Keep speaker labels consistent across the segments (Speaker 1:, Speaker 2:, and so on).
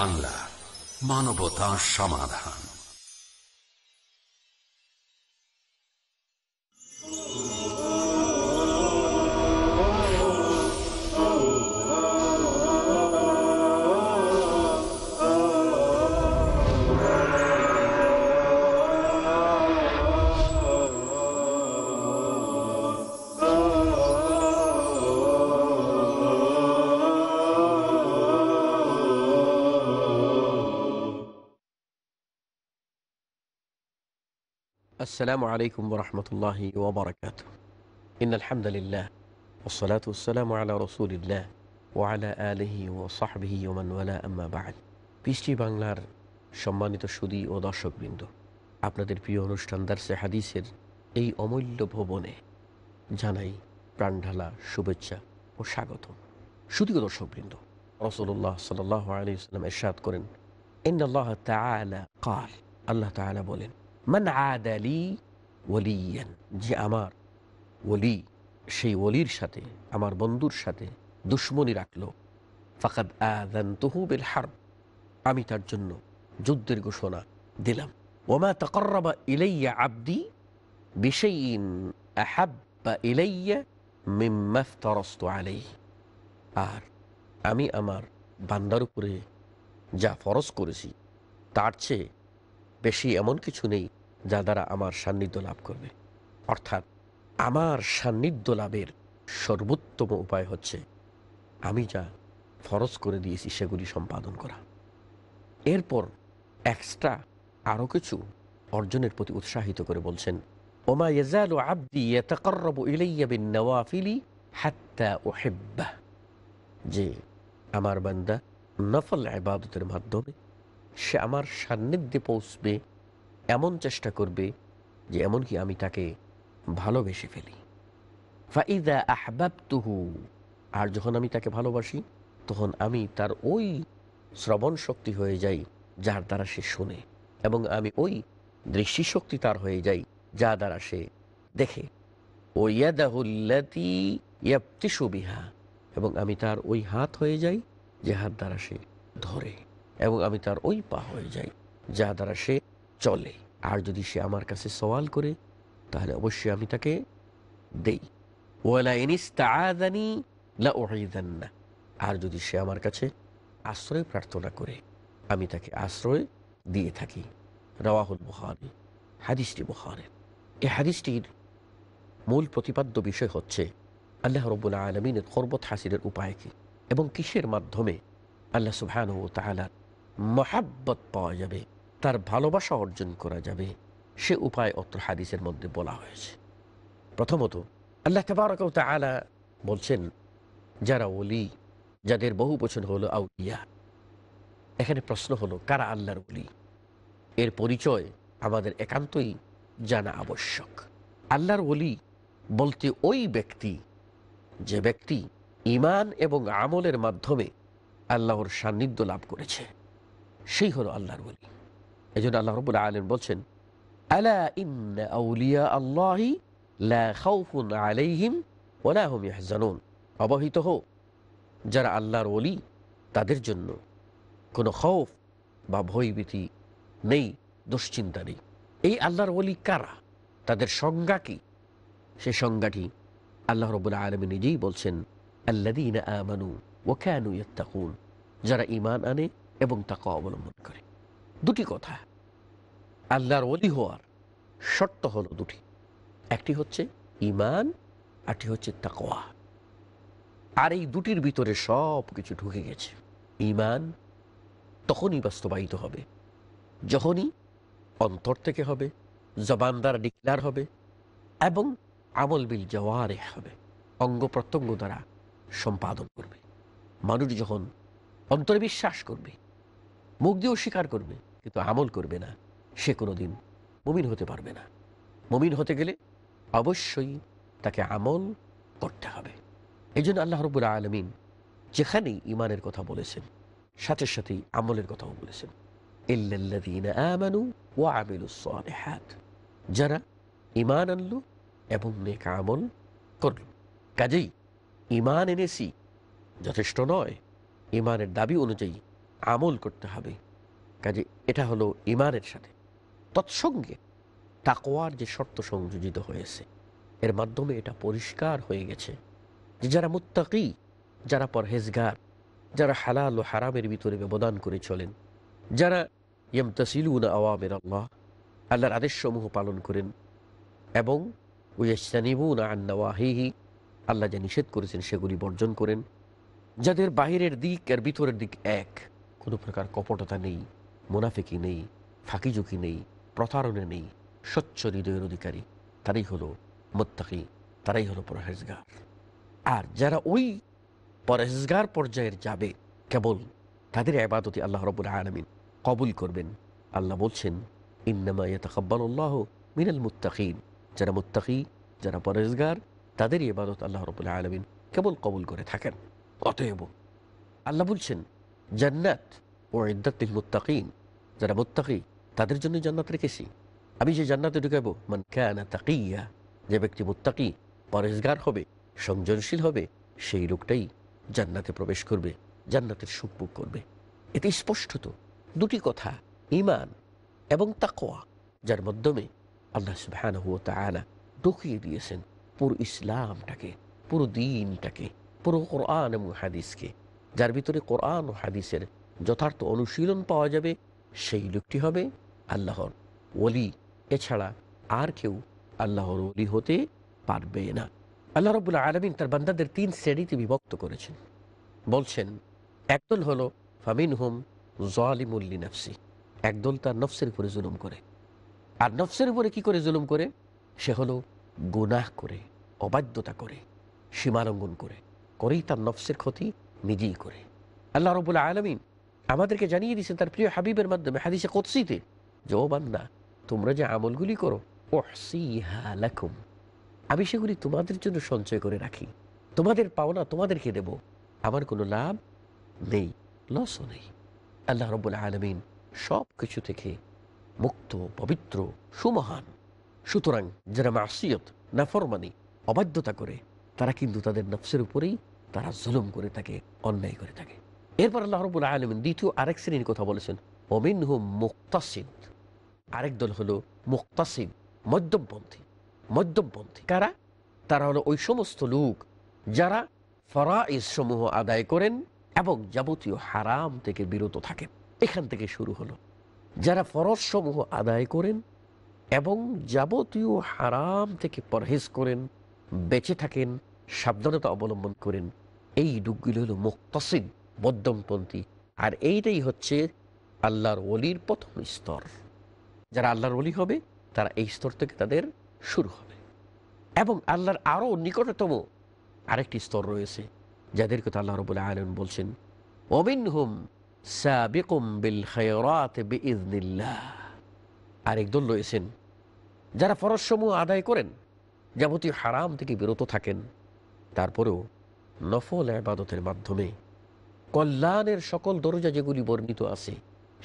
Speaker 1: বাংলা মানবতা সমাধান
Speaker 2: السلام عليكم ورحمة الله وبركاته إن الحمد لله والصلاة والسلام على رسول الله وعلى آله وصحبه ومن ولا أما بعد بيستي بانغلار شماني تشودي وداشق بندو أبنا در بيونوشتان درس حديث اي أمول بوبوني جاناي براندالا شبجة وشاقتون شودي وداشق بندو رسول الله صلى الله عليه وسلم اشارت قرن إن الله تعالى قال الله تعالى بولين من عاد لي وليا جي امار ولي সেই ولির সাথে আমার বন্ধুর সাথে দুশমনি রাখলো فقد اذنته بالحرب امي তার জন্য যুদ্ধের ঘোষণা وما تقرب الي عبدي بشيء احب الي مما افترضت عليه আর امي امار بندر উপরে جا ফরজ করেছি তার বেশি এমন কিছু নেই যা দ্বারা আমার সান্নিধ্য লাভ করবে অর্থাৎ আমার সান্নিধ্য লাভের সর্বোত্তম উপায় হচ্ছে আমি যা ফরজ করে দিয়েছি সেগুলি সম্পাদন করা এরপর এক্সট্রা আরও কিছু অর্জনের প্রতি উৎসাহিত করে বলছেন ওমা ইয়াজালু আব্দি ইয়াতাকাররাব ইলাইয়া বিন নওয়াফিলি হাত্তা উহিব্বা যে আমার বান্দা নফল ইবাদতের মাধ্যমে সে আমার সান্নিধ্যে পৌঁছবে এমন চেষ্টা করবে যে এমনকি আমি তাকে ভালোবেসে ফেলি ফাইদা আহবাব তুহু আর যখন আমি তাকে ভালোবাসি তখন আমি তার ওই শ্রবণ শক্তি হয়ে যাই যার দ্বারা সে শোনে এবং আমি ওই শক্তি তার হয়ে যাই যা দ্বারা সে দেখে ওয়াদাহুল্লাতি বিহা এবং আমি তার ওই হাত হয়ে যাই যে হাত দ্বারা সে ধরে এবং আমি তার ওই পা হয়ে যাই যা দ্বারা সে চলে আর যদি সে আমার কাছে সওয়াল করে তাহলে অবশ্যই আমি তাকে দেই আর যদি সে আমার কাছে আশ্রয় প্রার্থনা করে আমি তাকে আশ্রয় দিয়ে থাকি রাওয়াহুল বুহারি হাদিসটি বুহারের এই হাদিসটির মূল প্রতিপাদ্য বিষয় হচ্ছে আল্লাহ রবুল্লা আলমিনের কর্বত হাসিরের উপায় কী এবং কিসের মাধ্যমে আল্লাহ সুহান ও তাহালার মহাব্বত পাওয়া যাবে তার ভালোবাসা অর্জন করা যাবে সে উপায় অত্র হাদিসের মধ্যে বলা হয়েছে প্রথমত আল্লাহ তবারক আলা বলছেন যারা ওলি যাদের বহু বছর হলো আউলিয়া এখানে প্রশ্ন হলো কারা আল্লাহর ওলি এর পরিচয় আমাদের একান্তই জানা আবশ্যক আল্লাহর ওলি বলতে ওই ব্যক্তি যে ব্যক্তি ইমান এবং আমলের মাধ্যমে আল্লাহর সান্নিধ্য লাভ করেছে সেই হলো আল্লাহর বলি এই জন্য আল্লাহ রবুল্লা আলম বলছেন আলা ইন্না আউলিয়া আল্লাহি লা খাউফুন আলাইহিম ওলা হুম ইয়াহজানুন অবহিত হো যারা আল্লাহর ওলি তাদের জন্য কোনো খৌফ বা ভয়ভীতি নেই দুশ্চিন্তা নেই এই আল্লাহর ওলি কারা তাদের সংজ্ঞা কি সে সংজ্ঞাটি আল্লাহ রবুল্লা আলমী নিজেই বলছেন আল্লাদিন আমানু ও ক্যানু ইত্তাকুন যারা ইমান আনে এবং তাকে অবলম্বন করে দুটি কথা আল্লাহর অলি হওয়ার শর্ত হল দুটি একটি হচ্ছে ইমান আরটি হচ্ছে তাকোয়া আর এই দুটির ভিতরে সব কিছু ঢুকে গেছে ইমান তখনই বাস্তবায়িত হবে যখনই অন্তর থেকে হবে জবান দ্বারা ডিক্লার হবে এবং আমল বিল জওয়ারে হবে অঙ্গ প্রত্যঙ্গ দ্বারা সম্পাদন করবে মানুষ যখন অন্তরে বিশ্বাস করবে মুখ দিয়েও স্বীকার করবে কিন্তু আমল করবে না সে কোনো দিন মুমিন হতে পারবে না মুমিন হতে গেলে অবশ্যই তাকে আমল করতে হবে এই জন্য আল্লাহ রবুল্লা আলমিন যেখানেই ইমানের কথা বলেছেন সাথে সাথেই আমলের কথাও বলেছেন যারা ইমান আনলু এবং নেক আমল করল কাজেই ইমান এনেছি যথেষ্ট নয় ইমানের দাবি অনুযায়ী আমল করতে হবে কাজে এটা হলো ইমানের সাথে তৎসঙ্গে তাকোয়ার যে শর্ত সংযোজিত হয়েছে এর মাধ্যমে এটা পরিষ্কার হয়ে গেছে যে যারা মুত্তাকি যারা পরহেজগার যারা হালাল ও হারামের ভিতরে ব্যবদান করে চলেন যারা ইয়মতাসিলুন আওয়ামের আল্লাহ আল্লাহর আদেশসমূহ পালন করেন এবং ওয়ানিবুন আন্নাওয়াহিহি আল্লাহ যা নিষেধ করেছেন সেগুলি বর্জন করেন যাদের বাহিরের দিক আর ভিতরের দিক এক কোনো প্রকার কপটতা নেই মোনাফিকি নেই ফাঁকিঝুঁকি নেই প্রতারণে নেই স্বচ্ছ হৃদয়ের অধিকারী তারাই হলো মোত্তাকি তারাই হলো পরহেজগার আর যারা ওই পরহেজগার পর্যায়ের যাবে কেবল তাদের আবাদতি আল্লাহ রবুল আলমিন কবুল করবেন আল্লাহ বলছেন ইন্নামায় তকব্বাল্লাহ মিনাল মুত্তাকিন যারা মুত্তাকি যারা পরেজগার তাদেরই এবাদত আল্লাহ রবুল্লাহ আলমিন কেবল কবুল করে থাকেন অতএব আল্লাহ বলছেন জান্নাত ও ইদ্দাতিল মুত্তাকিন যারা মুত্তাকি তাদের জন্য জান্নাত রেখেছি আমি যে জান্নাতে ঢুকাবো মান ক্যানা তাকিয়া যে ব্যক্তি মুত্তাকি পরেশগার হবে সংযনশীল হবে সেই লোকটাই জান্নাতে প্রবেশ করবে জান্নাতের সুখভোগ করবে এতে স্পষ্টত দুটি কথা ইমান এবং তাকোয়া যার মাধ্যমে আল্লাহ সুবাহান হুয়া তালা ঢুকিয়ে দিয়েছেন পুরো ইসলামটাকে পুরো দিনটাকে পুরো কোরআন এবং হাদিসকে যার ভিতরে কোরআন ও হাদিসের যথার্থ অনুশীলন পাওয়া যাবে সেই লোকটি হবে আল্লাহর ওলি এছাড়া আর কেউ আল্লাহর ওলি হতে পারবে না আল্লাহ রবুল্লা আলমিন তার বান্দাদের তিন শ্রেণীতে বিভক্ত করেছেন বলছেন একদল হল ফামিন হুম জলিমুল্লি নফসি একদল তার নফসের উপরে জুলুম করে আর নফসের উপরে কি করে জুলুম করে সে হলো গুনাহ করে অবাধ্যতা করে সীমালঙ্ঘন করে করেই তার নফসের ক্ষতি নিজেই করে আল্লাহ রবুল আলমিন আমাদেরকে জানিয়ে দিয়েছেন তার প্রিয় হাবিবের মাধ্যমে হাদিসে কৎসিতে যে ও বান্দা তোমরা যে আমলগুলি করো লাকুম আমি সেগুলি তোমাদের জন্য সঞ্চয় করে রাখি তোমাদের পাওনা তোমাদেরকে দেব আমার কোনো লাভ নেই লসও নেই আল্লাহ রবুল আলমিন সব কিছু থেকে মুক্ত পবিত্র সুমহান সুতরাং যারা মাসিয়ত নাফরমানি অবাধ্যতা করে তারা কিন্তু তাদের নফসের উপরেই তারা জুলুম করে থাকে অন্যায় করে থাকে এরপর আল্লাহ রবুল আলম দ্বিতীয় আরেক শ্রেণীর কথা বলেছেন অমিন হু মুক্তাসিদ আরেক দল হলো মুক্তাসিদ মধ্যমপন্থী মধ্যমপন্থী কারা তারা হলো ওই সমস্ত লোক যারা ফরাইজ সমূহ আদায় করেন এবং যাবতীয় হারাম থেকে বিরত থাকেন এখান থেকে শুরু হলো যারা ফরজ সমূহ আদায় করেন এবং যাবতীয় হারাম থেকে পরহেজ করেন বেঁচে থাকেন সাবধানতা অবলম্বন করেন এই লোকগুলি হলো মুক্তসিদ মধ্যমপন্থী আর এইটাই হচ্ছে আল্লাহর অলির প্রথম স্তর যারা আল্লাহর অলি হবে তারা এই স্তর থেকে তাদের শুরু হবে এবং আল্লাহর আরও নিকটতম আরেকটি স্তর রয়েছে যাদের কথা আল্লাহ বলে আলম বলছেন অবিন হুম বিল আরেকদল রয়েছেন যারা ফরজসমূহ আদায় করেন যাবতীয় হারাম থেকে বিরত থাকেন তারপরেও নফল আবাদতের মাধ্যমে কল্যাণের সকল দরজা যেগুলি বর্ণিত আছে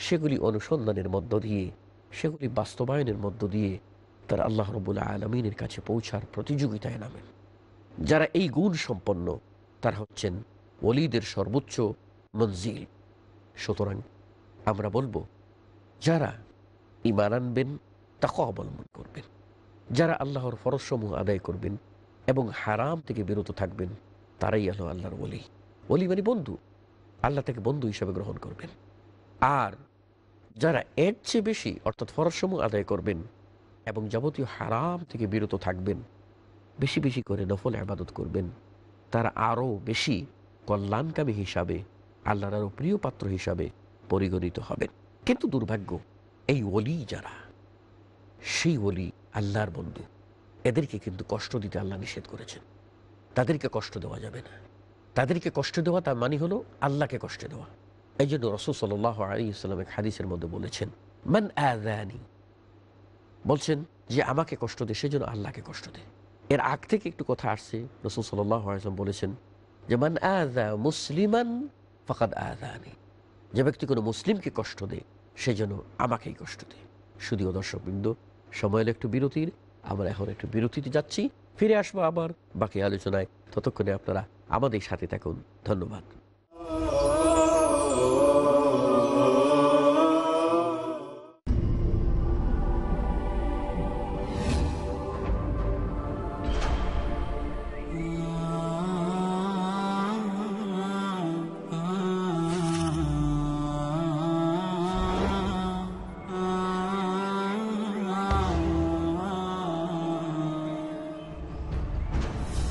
Speaker 2: সেগুলি অনুসন্ধানের মধ্য দিয়ে সেগুলি বাস্তবায়নের মধ্য দিয়ে তার আল্লাহ রবুল্লা আলমিনের কাছে পৌঁছার প্রতিযোগিতায় নামেন যারা এই গুণ সম্পন্ন তারা হচ্ছেন অলিদের সর্বোচ্চ মঞ্জিল সুতরাং আমরা বলবো যারা ইমান আনবেন তাকে অবলম্বন করবেন যারা আল্লাহর ফরসমূহ আদায় করবেন এবং হারাম থেকে বিরত থাকবেন তারাই হলো আল্লাহর বলি বলি মানে বন্ধু আল্লাহ তাকে বন্ধু হিসাবে গ্রহণ করবেন আর যারা এর চেয়ে বেশি অর্থাৎ ফরসমূহ আদায় করবেন এবং যাবতীয় হারাম থেকে বিরত থাকবেন বেশি বেশি করে নফল আবাদত করবেন তারা আরও বেশি কল্যাণকামী হিসাবে আল্লাহর আরও প্রিয় পাত্র হিসাবে পরিগণিত হবেন কিন্তু দুর্ভাগ্য এই ওলি যারা সেই ওলি আল্লাহর বন্ধু এদেরকে কিন্তু কষ্ট দিতে আল্লাহ নিষেধ করেছেন তাদেরকে কষ্ট দেওয়া যাবে না তাদেরকে কষ্ট দেওয়া তার মানে হলো আল্লাহকে কষ্ট দেওয়া এই জন্য রসুল সাল্লাহ আলী হাদিসের মধ্যে বলেছেন মান আদানি বলছেন যে আমাকে কষ্ট দেয় সেজন্য আল্লাহকে কষ্ট দেয় এর আগ থেকে একটু কথা আসছে রসুল সাল্লাহ বলেছেন যে মান আদা মুসলিমান ফকাদ আদানি যে ব্যক্তি কোনো মুসলিমকে কষ্ট দেয় সেজন্য আমাকেই কষ্ট দেয় শুধুও দর্শকবৃন্দ সময় একটু বিরতির আমরা এখন একটু বিরতিতে যাচ্ছি ফিরে আসবো আবার বাকি আলোচনায় ততক্ষণে আপনারা আমাদের সাথে থাকুন ধন্যবাদ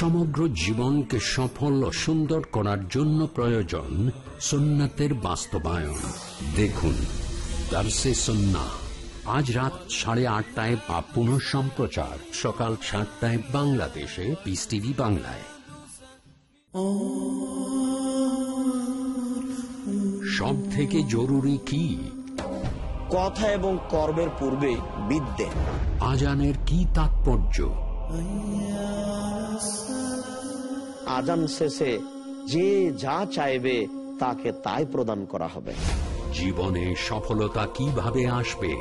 Speaker 1: সমগ্র জীবনকে সফল ও সুন্দর করার জন্য প্রয়োজন সুন্নাতের বাস্তবায়ন দেখুন আজ রাত সাড়ে আটটায় বা পুনঃ সম্প্রচার সকাল সাতটায় বাংলাদেশে পিস টিভি বাংলায় সব থেকে জরুরি কি
Speaker 2: কথা এবং কর্মের পূর্বে বিদ্যে
Speaker 1: আজানের কি তাৎপর্য
Speaker 2: আজান শেষে যে যা চাইবে তাকে তাই প্রদান করা হবে
Speaker 1: জীবনে সফলতা কিভাবে আসবে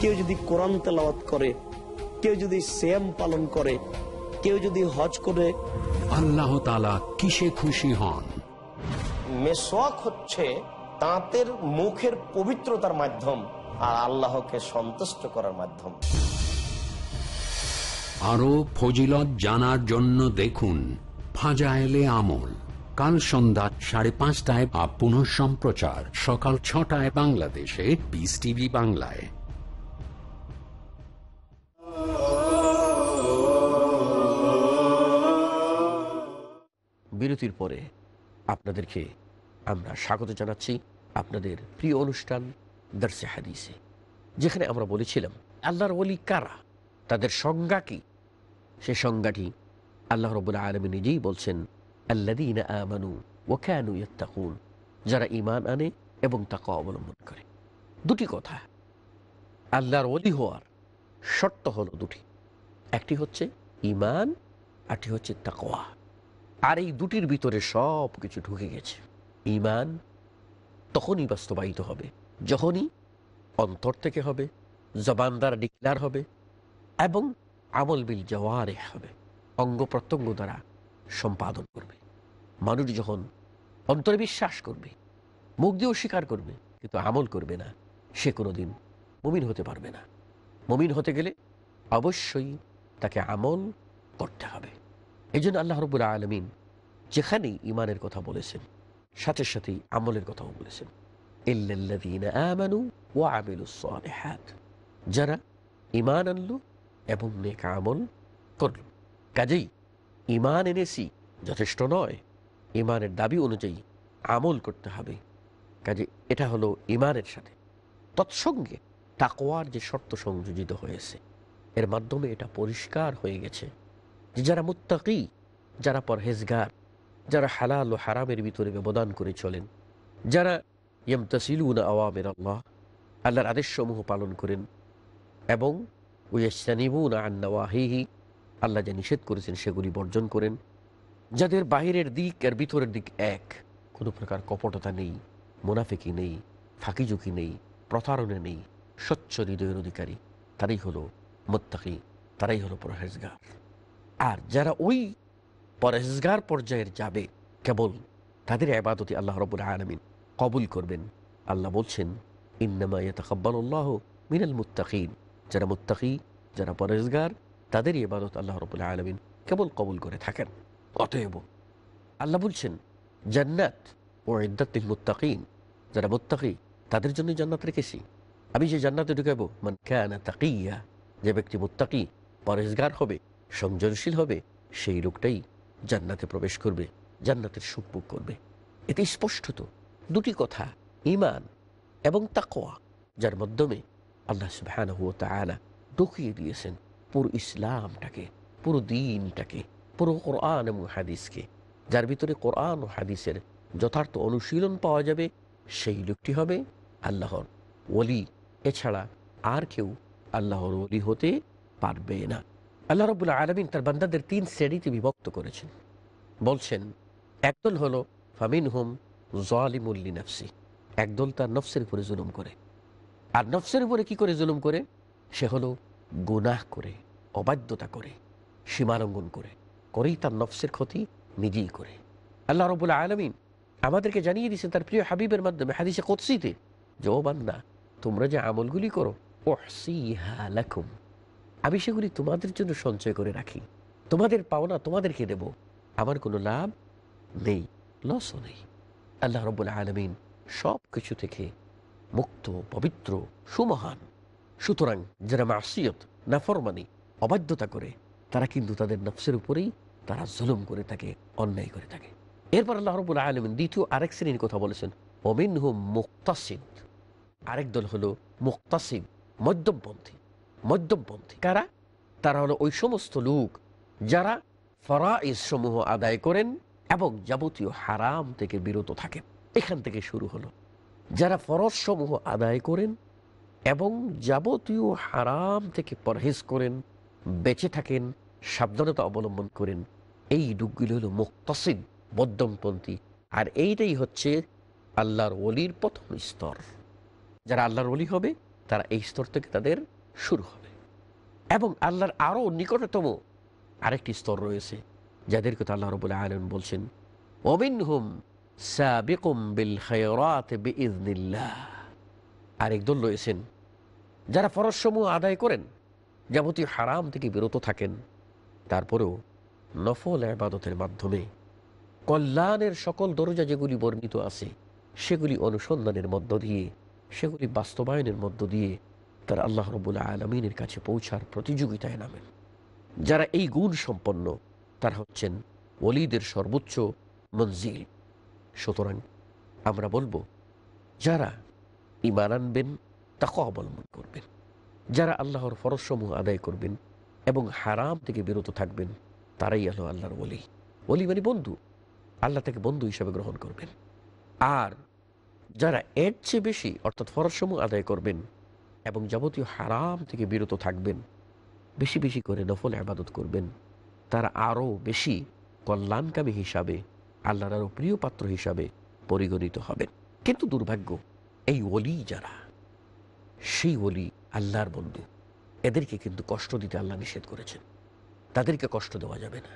Speaker 1: কেউ যদি কোরআন তেলাওয়াত করে কেউ যদি শ্যাম পালন করে কেউ যদি হজ করে আল্লাহ কিসে খুশি হন মেসোয়াক হচ্ছে তাঁতের মুখের পবিত্রতার
Speaker 2: মাধ্যম আর আল্লাহকে সন্তুষ্ট করার মাধ্যম
Speaker 1: আরও ফজিলত জানার জন্য দেখুন ফাজায়েলে আমল কাল সন্ধ্যা সাড়ে পাঁচটায় বা পুনঃ সম্প্রচার সকাল ছটায় বাংলাদেশে বিস টিভি বাংলায়
Speaker 2: বিরতির পরে আপনাদেরকে আমরা স্বাগত জানাচ্ছি আপনাদের প্রিয় অনুষ্ঠান দর্শে হাদিসে যেখানে আমরা বলেছিলাম আল্লাহর অলি কারা তাদের সংজ্ঞা কী সে সংজ্ঞাটি আল্লাহ রবুল্লা আলমী নিজেই বলছেন আল্লাদিন আমানু ও কেন ইয়ত্তাকুন যারা ইমান আনে এবং তাকে অবলম্বন করে দুটি কথা আল্লাহর অলি হওয়ার শর্ত হল দুটি একটি হচ্ছে ইমান আরটি হচ্ছে তাকোয়া আর এই দুটির ভিতরে সব কিছু ঢুকে গেছে ইমান তখনই বাস্তবায়িত হবে যখনই অন্তর থেকে হবে জবানদার ডিক্লার হবে এবং আমল বিল জওয়ারে হবে অঙ্গ প্রত্যঙ্গ দ্বারা সম্পাদন করবে মানুষ যখন অন্তরে বিশ্বাস করবে মুখ দিয়েও স্বীকার করবে কিন্তু আমল করবে না সে কোনোদিন মুমিন হতে পারবে না মুমিন হতে গেলে অবশ্যই তাকে আমল করতে হবে এই জন্য আল্লাহ রবুল আলমিন যেখানেই ইমানের কথা বলেছেন সাথে সাথেই আমলের কথাও বলেছেন ওয়া যারা ইমান আনলো এবং নেক আমল করল কাজেই ইমান এনেছি যথেষ্ট নয় ইমানের দাবি অনুযায়ী আমল করতে হবে কাজে এটা হলো ইমানের সাথে তৎসঙ্গে তাকোয়ার যে শর্ত সংযোজিত হয়েছে এর মাধ্যমে এটা পরিষ্কার হয়ে গেছে যে যারা মুত্তাকি যারা পরহেজগার যারা হালাল ও হারামের ভিতরে ব্যবদান করে চলেন যারা ইয়মতাসিলুন আওয়ামের আল্লাহ আল্লাহর আদেশসমূহ পালন করেন এবং ওয়াসানিবুন আল্লাহ যা নিষেধ করেছেন সেগুলি বর্জন করেন যাদের বাহিরের দিক আর ভিতরের দিক এক কোনো প্রকার কপটতা নেই মুনাফিকি নেই ফাঁকিঝুঁকি নেই প্রতারণে নেই স্বচ্ছ হৃদয়ের অধিকারী তারাই হলো মোত্তাকি তারাই হলো পরহেজগার আর যারা ওই পরহেজগার পর্যায়ের যাবে কেবল তাদের আবাদতি আল্লাহ রবুল আলমিন কবুল করবেন আল্লাহ বলছেন ইন্নামা ইয়তাকাব্বাল মিনাল মুত্তাকিন যারা মুত্তাকি যারা পরেজগার তাদের ইবাদত আল্লাহ রবুল্লাহ আলমিন কেবল কবুল করে থাকেন অতএব আল্লাহ বলছেন জান্নাত ও ইদ্দাত্মিক মুত্তাকিন যারা মুত্তাকি তাদের জন্যই জান্নাত রেখেছি আমি যে জান্নাতে ঢুকাবো মান ক্যানা তাকিয়া যে ব্যক্তি মুত্তাকি পরেজগার হবে সংযনশীল হবে সেই রোগটাই জান্নাতে প্রবেশ করবে জান্নাতের সুখভোগ করবে এতে স্পষ্টত দুটি কথা ইমান এবং তাকোয়া যার মাধ্যমে আল্লাহ সুবাহানহু ঢুকিয়ে দিয়েছেন পুরো ইসলামটাকে পুরো দিনটাকে পুরো কোরআন এবং হাদিসকে যার ভিতরে কোরআন ও হাদিসের যথার্থ অনুশীলন পাওয়া যাবে সেই লোকটি হবে আল্লাহর ওলি এছাড়া আর কেউ আল্লাহর ওলি হতে পারবে না আল্লাহ রবুল্লা আলমিন তার বান্দাদের তিন শ্রেণীতে বিভক্ত করেছেন বলছেন একদল হলো ফামিন হোম জলিমুল্লি নাফসি একদল তার নফসের উপরে জুলুম করে আর নফসের উপরে কি করে জুলুম করে সে হলো গুনাহ করে অবাধ্যতা করে সীমালঙ্ঘন করে করেই তার নফসের ক্ষতি নিজেই করে আল্লাহ রবুল্লা আলমিন আমাদেরকে জানিয়ে দিয়েছেন তার প্রিয় হাবিবের মাধ্যমে হাদিসে কৎসিতে যে ও বান্না তোমরা যে আমলগুলি করো লাকুম আমি সেগুলি তোমাদের জন্য সঞ্চয় করে রাখি তোমাদের পাওনা তোমাদেরকে দেব আমার কোনো লাভ নেই লসও নেই আল্লাহ রবুল্লা আলমিন সব কিছু থেকে মুক্ত পবিত্র সুমহান সুতরাং যারা মাসিয়ত নাফরমানি অবাধ্যতা করে তারা কিন্তু তাদের নফসের উপরেই তারা জুলুম করে থাকে অন্যায় করে থাকে এরপর আল্লাহ রবুল্লা আলমিন দ্বিতীয় আরেক শ্রেণীর কথা বলেছেন অমিন হুম মুক্তাসিদ আরেক দল হলো মুক্তাসিদ মধ্যমপন্থী মধ্যমপন্থী কারা তারা হলো ওই সমস্ত লোক যারা ফরা সমূহ আদায় করেন এবং যাবতীয় হারাম থেকে বিরত থাকেন এখান থেকে শুরু হলো যারা ফরজ সমূহ আদায় করেন এবং যাবতীয় হারাম থেকে পরহেজ করেন বেঁচে থাকেন সাবধানতা অবলম্বন করেন এই যুগগুলি হলো মুক্তসিদ মধ্যমপন্থী আর এইটাই হচ্ছে আল্লাহর অলির প্রথম স্তর যারা আল্লাহর অলি হবে তারা এই স্তর থেকে তাদের শুরু হবে এবং আল্লাহর আরও নিকটতম আরেকটি স্তর রয়েছে যাদের কথা আল্লাহ রবুল্লাহ আলম বলছেন অমিন হুম সাবিকুম আরেক রয়েছেন যারা ফরজসমূহ আদায় করেন যাবতীয় হারাম থেকে বিরত থাকেন তারপরেও নফল আবাদতের মাধ্যমে কল্যাণের সকল দরজা যেগুলি বর্ণিত আছে সেগুলি অনুসন্ধানের মধ্য দিয়ে সেগুলি বাস্তবায়নের মধ্য দিয়ে তারা আল্লাহ রবুল্লা আলমিনের কাছে পৌঁছার প্রতিযোগিতায় নামেন যারা এই গুণ সম্পন্ন তারা হচ্ছেন অলিদের সর্বোচ্চ মঞ্জিল সুতরাং আমরা বলবো যারা ইমান আনবেন তাকে অবলম্বন করবেন যারা আল্লাহর ফরজসমূহ আদায় করবেন এবং হারাম থেকে বিরত থাকবেন তারাই আলো আল্লাহর বলি বলি মানে বন্ধু আল্লাহ তাকে বন্ধু হিসাবে গ্রহণ করবেন আর যারা এর চেয়ে বেশি অর্থাৎ ফরজসমূহ আদায় করবেন এবং যাবতীয় হারাম থেকে বিরত থাকবেন বেশি বেশি করে নফল আবাদত করবেন তারা আরও বেশি কল্যাণকামী হিসাবে আল্লাহর আরও প্রিয় পাত্র হিসাবে পরিগণিত হবেন কিন্তু দুর্ভাগ্য এই ওলি যারা সেই ওলি আল্লাহর বন্ধু এদেরকে কিন্তু কষ্ট দিতে আল্লাহ নিষেধ করেছেন তাদেরকে কষ্ট দেওয়া যাবে না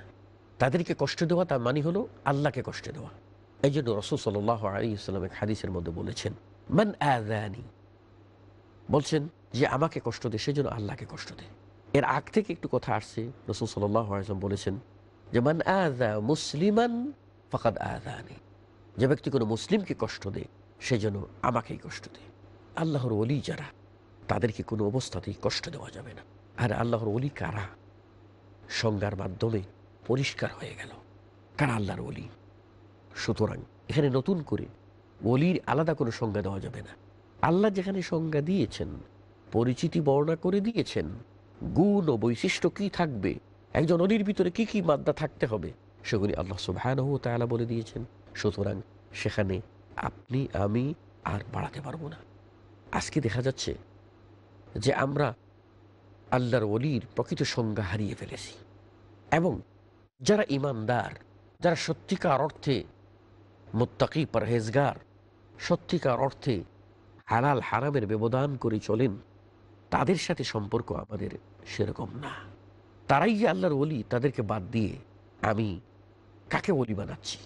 Speaker 2: তাদেরকে কষ্ট দেওয়া তার মানে হলো আল্লাহকে কষ্ট দেওয়া এই জন্য রসুল সাল আলী ইসলাম হাদিসের মধ্যে বলেছেন মান আদানি বলছেন যে আমাকে কষ্ট দেয় সেজন্য আল্লাহকে কষ্ট দেয় এর আগ থেকে একটু কথা আসছে রসুল সাল্লাহ আলসালাম বলেছেন যে মান আদা মুসলিমান ফাকাদ আদানি যে ব্যক্তি কোনো মুসলিমকে কষ্ট দেয় সে যেন আমাকেই কষ্ট দেয় আল্লাহর অলি যারা তাদেরকে কোনো অবস্থাতেই কষ্ট দেওয়া যাবে না আর আল্লাহর অলি কারা সংজ্ঞার মাধ্যমে পরিষ্কার হয়ে গেল কারা আল্লাহর অলি সুতরাং এখানে নতুন করে অলির আলাদা কোনো সংজ্ঞা দেওয়া যাবে না আল্লাহ যেখানে সংজ্ঞা দিয়েছেন পরিচিতি বর্ণনা করে দিয়েছেন গুণ ও বৈশিষ্ট্য কি থাকবে একজন অলির ভিতরে কি কি মাদ্দা থাকতে হবে সেগুলি আল্লাহ সুবাহানহ তালা বলে দিয়েছেন সুতরাং সেখানে আপনি আমি আর বাড়াতে পারবো না আজকে দেখা যাচ্ছে যে আমরা আল্লাহর অলির প্রকৃত সংজ্ঞা হারিয়ে ফেলেছি এবং যারা ইমানদার যারা সত্যিকার অর্থে মোত্তাকি পরহেজগার সত্যিকার অর্থে হালাল হারামের ব্যবধান করে চলেন তাদের সাথে সম্পর্ক আমাদের সেরকম না তারাই যে আল্লাহর অলি তাদেরকে বাদ দিয়ে আমি কাকে বলি বানাচ্ছি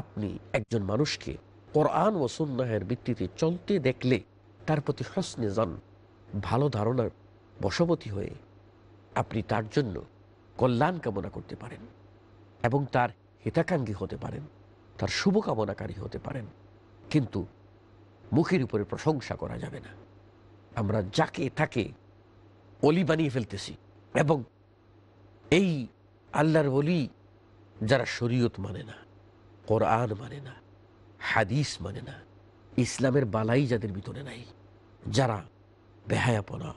Speaker 2: আপনি একজন মানুষকে কোরআন ও সন্ন্যাহের ভিত্তিতে চলতে দেখলে তার প্রতি হসনে যান ভালো ধারণার বশবতী হয়ে আপনি তার জন্য কল্যাণ কামনা করতে পারেন এবং তার হিতাকাঙ্ক্ষী হতে পারেন তার শুভকামনাকারী হতে পারেন কিন্তু মুখের উপরে প্রশংসা করা যাবে না আমরা যাকে তাকে অলি বানিয়ে ফেলতেছি এবং এই আল্লাহর বলি যারা শরীয়ত মানে না কোরআন মানে না হাদিস মানে না ইসলামের বালাই যাদের ভিতরে নাই যারা বেহায়াপনা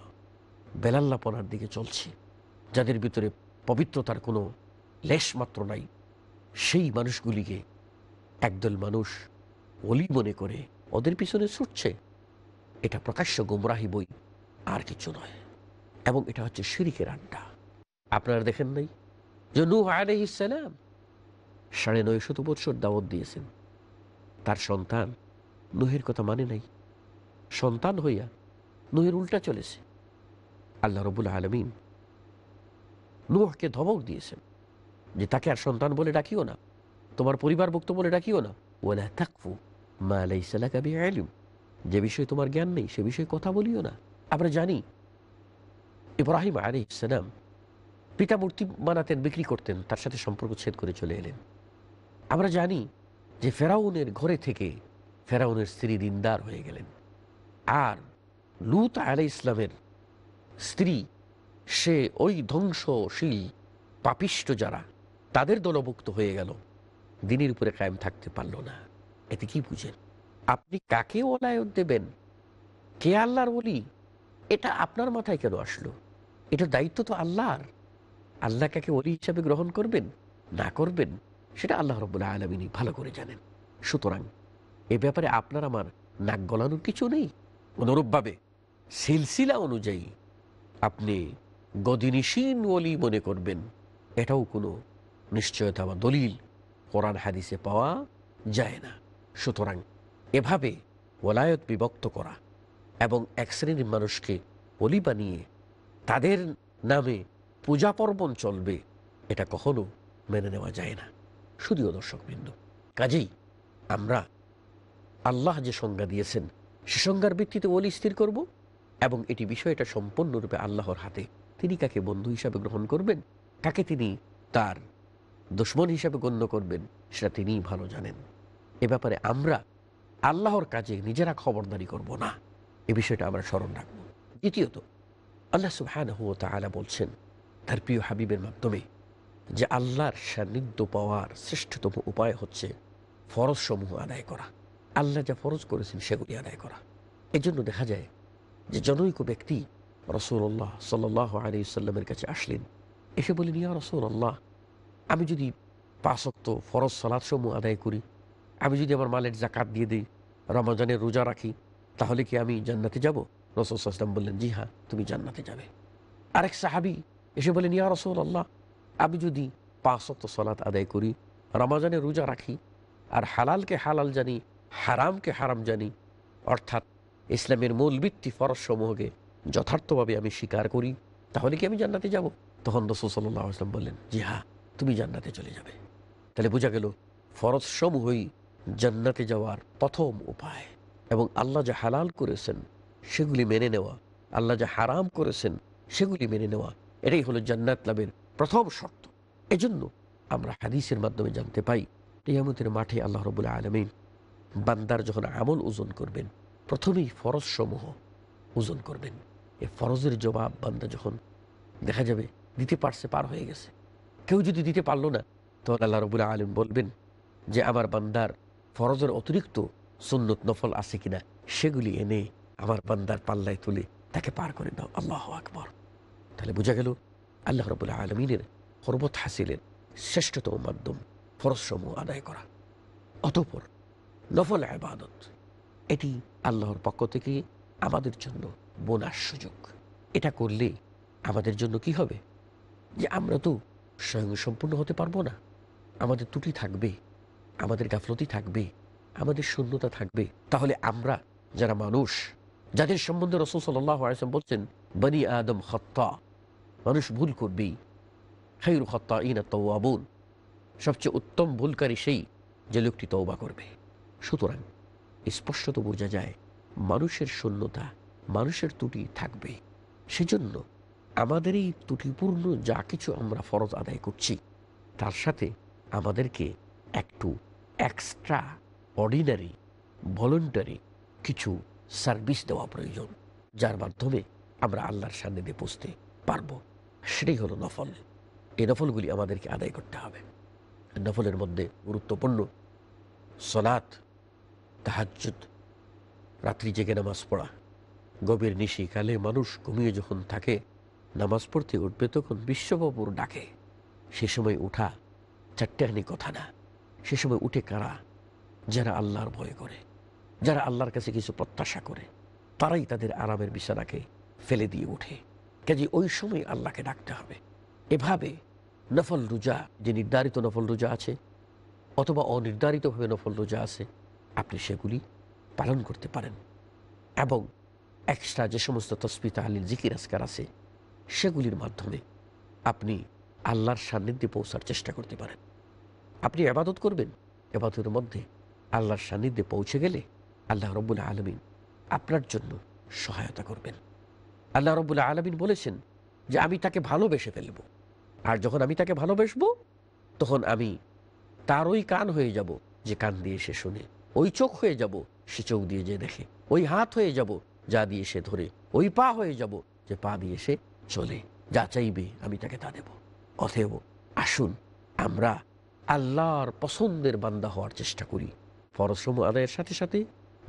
Speaker 2: বেলাল্লাপনার দিকে চলছে যাদের ভিতরে পবিত্রতার কোনো লেশ মাত্র নাই সেই মানুষগুলিকে একদল মানুষ অলি মনে করে ওদের পিছনে ছুটছে এটা প্রকাশ্য গুমরাহি বই আর কিছু নয় এবং এটা হচ্ছে শিরিকের আড্ডা আপনারা দেখেন নাই যে নু আলহ ইসালাম সাড়ে নয় শত বৎসর দাওয়াত দিয়েছেন তার সন্তান নুহের কথা মানে নাই সন্তান হইয়া নুহের উল্টা চলেছে আল্লাহ রবুল আলমিন নুহকে ধমক দিয়েছেন যে তাকে আর সন্তান বলে ডাকিও না তোমার পরিবারভুক্ত বলে ডাকিও না ওলা থাকফু মা যে বিষয়ে তোমার জ্ঞান নেই সে বিষয়ে কথা বলিও না আমরা জানি ইব্রাহিম আলী ইসালাম পিতামূর্তি বানাতেন বিক্রি করতেন তার সাথে সম্পর্ক ছেদ করে চলে এলেন আমরা জানি যে ফেরাউনের ঘরে থেকে ফেরাউনের স্ত্রী দিনদার হয়ে গেলেন আর লুত আলে ইসলামের স্ত্রী সে ওই ধ্বংসশীল পাপিষ্ট যারা তাদের দলভুক্ত হয়ে গেল দিনের উপরে কায়েম থাকতে পারল না এতে কি বুঝেন আপনি কাকে ওলায়ত দেবেন কে আল্লাহর বলি এটা আপনার মাথায় কেন আসলো এটা দায়িত্ব তো আল্লাহর আল্লাহ কাকে ওলি হিসাবে গ্রহণ করবেন না করবেন সেটা আল্লাহ রবুল্লা আলমিনই ভালো করে জানেন সুতরাং এ ব্যাপারে আপনার আমার নাক গলানোর কিছু নেই অনুরূপভাবে সিলসিলা অনুযায়ী আপনি গদিনিসীন বলি মনে করবেন এটাও কোনো নিশ্চয়তা বা দলিল কোরআন হাদিসে পাওয়া যায় না সুতরাং এভাবে ওলায়ত বিভক্ত করা এবং এক শ্রেণীর মানুষকে অলি বানিয়ে তাদের নামে পূজা পর্বণ চলবে এটা কখনো মেনে নেওয়া যায় না শুধুও দর্শকবৃন্দ কাজেই আমরা আল্লাহ যে সংজ্ঞা দিয়েছেন সে সংজ্ঞার ভিত্তিতে ওলি স্থির করব এবং এটি বিষয়টা সম্পূর্ণরূপে আল্লাহর হাতে তিনি কাকে বন্ধু হিসাবে গ্রহণ করবেন কাকে তিনি তার দুশ্মন হিসাবে গণ্য করবেন সেটা তিনিই ভালো জানেন এ ব্যাপারে আমরা আল্লাহর কাজে নিজেরা খবরদারি করব না এ বিষয়টা আমরা স্মরণ রাখব দ্বিতীয়ত আল্লাহ সুহান বলছেন তার প্রিয় হাবিবের মাধ্যমে যে আল্লাহর সান্নিধ্য পাওয়ার শ্রেষ্ঠতম উপায় হচ্ছে ফরজ সমূহ আদায় করা আল্লাহ যা ফরজ করেছেন সেগুলি আদায় করা এজন্য দেখা যায় যে জনৈক ব্যক্তি রসৌল্লাহ সাল্লাহ আলিউসাল্লামের কাছে আসলেন এসে বলেন ইয়া রসৌল্লাহ আমি যদি পাঁচক্ত ফরজ সলাদসমূহ আদায় করি আমি যদি আমার মালের জাকাত দিয়ে দিই রমাজানের রোজা রাখি তাহলে কি আমি জান্নাতে যাব রসুল সাল্লাম বললেন জি হ্যাঁ তুমি জান্নাতে যাবে আরেক সাহাবি এসে বলেন ইয়া আল্লাহ আমি যদি পাঁচত সলাত আদায় করি রমাজানে রোজা রাখি আর হালালকে হালাল জানি হারামকে হারাম জানি অর্থাৎ ইসলামের মূলবৃত্তি সমূহকে যথার্থভাবে আমি স্বীকার করি তাহলে কি আমি জান্নাতে যাব তখন রসুল সাল্লাহ আসলাম বললেন জি হ্যাঁ তুমি জান্নাতে চলে যাবে তাহলে বোঝা গেল ফরজসমূহই জান্নাতে যাওয়ার প্রথম উপায় এবং আল্লাহ যা হালাল করেছেন সেগুলি মেনে নেওয়া আল্লাহ যা হারাম করেছেন সেগুলি মেনে নেওয়া এটাই হলো জান্নাত লাভের প্রথম শর্ত এজন্য আমরা হাদিসের মাধ্যমে জানতে পাই ইয়ামতের মাঠে আল্লাহ রবুল্লা আলমিন বান্দার যখন আমল ওজন করবেন প্রথমেই ফরজ সমূহ ওজন করবেন এ ফরজের জবাব বান্দা যখন দেখা যাবে দিতে পারছে পার হয়ে গেছে কেউ যদি দিতে পারলো না তখন আল্লাহ রবুল্লা আলম বলবেন যে আমার বান্দার ফরজের অতিরিক্ত সুন্নত নফল আছে কিনা সেগুলি এনে আমার বান্দার পাল্লায় তুলে তাকে পার করে দাও আল্লাহ আকবর তাহলে বোঝা গেল আল্লাহ রবুল্লা আলমিনের পর্বত হাসিলের শ্রেষ্ঠতম মাধ্যম ফরজসমূহ আদায় করা অতপর নফল আবাদত এটি আল্লাহর পক্ষ থেকে আমাদের জন্য বোনার সুযোগ এটা করলে আমাদের জন্য কি হবে যে আমরা তো স্বয়ং সম্পূর্ণ হতে পারবো না আমাদের ত্রুটি থাকবে আমাদের গাফলতি থাকবে আমাদের শূন্যতা থাকবে তাহলে আমরা যারা মানুষ যাদের সম্বন্ধে রসুল সাল্লাহ আলসাম বলছেন বনি আদম হত্যা মানুষ ভুল করবেই খাইরু খত্তা ইন তওয়াবুন সবচেয়ে উত্তম ভুলকারী সেই যে লোকটি তওবা করবে সুতরাং স্পষ্টত বোঝা যায় মানুষের শূন্যতা মানুষের ত্রুটি থাকবে সেজন্য আমাদের এই ত্রুটিপূর্ণ যা কিছু আমরা ফরজ আদায় করছি তার সাথে আমাদেরকে একটু এক্সট্রা অর্ডিনারি ভলেন্টারি কিছু সার্ভিস দেওয়া প্রয়োজন যার মাধ্যমে আমরা আল্লাহর সান্নিধ্যে পৌঁছতে পারবো সেটাই হলো নফল এই নফলগুলি আমাদেরকে আদায় করতে হবে নফলের মধ্যে গুরুত্বপূর্ণ সলাত তাহাজুত রাত্রি জেগে নামাজ পড়া গভীর নিশি কালে মানুষ ঘুমিয়ে যখন থাকে নামাজ পড়তে উঠবে তখন বিশ্ববাবুর ডাকে সে সময় উঠা চারটেহানি কথা না সে সময় উঠে কারা যারা আল্লাহর ভয় করে যারা আল্লাহর কাছে কিছু প্রত্যাশা করে তারাই তাদের আরামের বিছানাকে ফেলে দিয়ে ওঠে কাজে ওই সময় আল্লাহকে ডাকতে হবে এভাবে নফল রোজা যে নির্ধারিত নফল রোজা আছে অথবা অনির্ধারিতভাবে নফল রোজা আছে আপনি সেগুলি পালন করতে পারেন এবং এক্সট্রা যে সমস্ত তসবি আলীর জিকির আজকার আছে সেগুলির মাধ্যমে আপনি আল্লাহর সান্নিধ্যে পৌঁছার চেষ্টা করতে পারেন আপনি আবাদত করবেন এবাদতের মধ্যে আল্লাহর সান্নিধ্যে পৌঁছে গেলে আল্লাহ রব্বুল আলমিন আপনার জন্য সহায়তা করবেন আল্লাহ রবুল্লা আলমিন বলেছেন যে আমি তাকে ভালোবেসে ফেলব আর যখন আমি তাকে ভালোবেসব তখন আমি তার ওই কান হয়ে যাব যে কান দিয়ে সে শোনে ওই চোখ হয়ে যাব সে চোখ দিয়ে যে দেখে ওই হাত হয়ে যাব যা দিয়ে সে ধরে ওই পা হয়ে যাব যে পা দিয়ে সে চলে যা চাইবে আমি তাকে তা দেব অথেব আসুন আমরা আল্লাহর পছন্দের বান্দা হওয়ার চেষ্টা করি পরশ্রম আদায়ের সাথে সাথে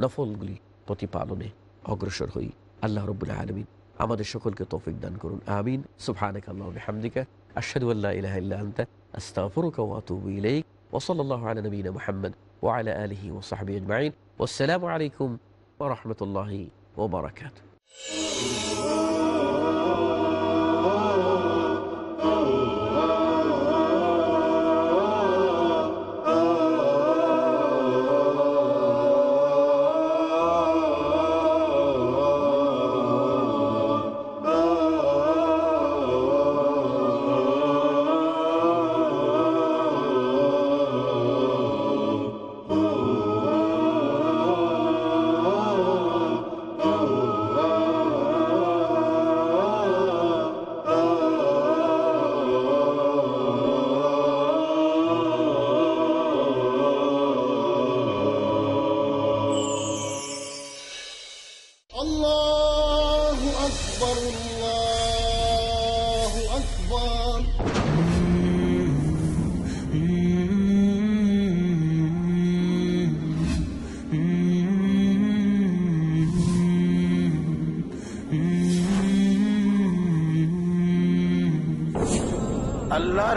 Speaker 2: নফলগুলি প্রতিপালনে অগ্রসর হই আল্লাহ রবুল্লাহ আলমিন আমাদের সকলকে তৌফিক দান করুন আমিন সুফানিক আল্লাহ হামদিকা আশহাদু আল্লাহ ইলাহা ইল্লা আনতা আস্তাগফিরুকা ওয়া আতুবু ইলাইক ওয়া সাল্লাল্লাহু আলা নবিয়িনা মুহাম্মদ ওয়া আলা আলিহি ওয়া সাহবিহি আজমাইন ওয়া আসসালামু আলাইকুম ওয়া রাহমাতুল্লাহি ওয়া বারাকাতুহু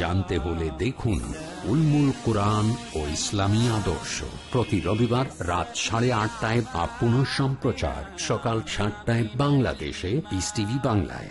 Speaker 1: জানতে হলে দেখুন উলমুল কোরআন ও ইসলামী আদর্শ প্রতি রবিবার রাত সাড়ে আটটায় বা সম্প্রচার সকাল সাতটায় বাংলাদেশে ইস টিভি বাংলায়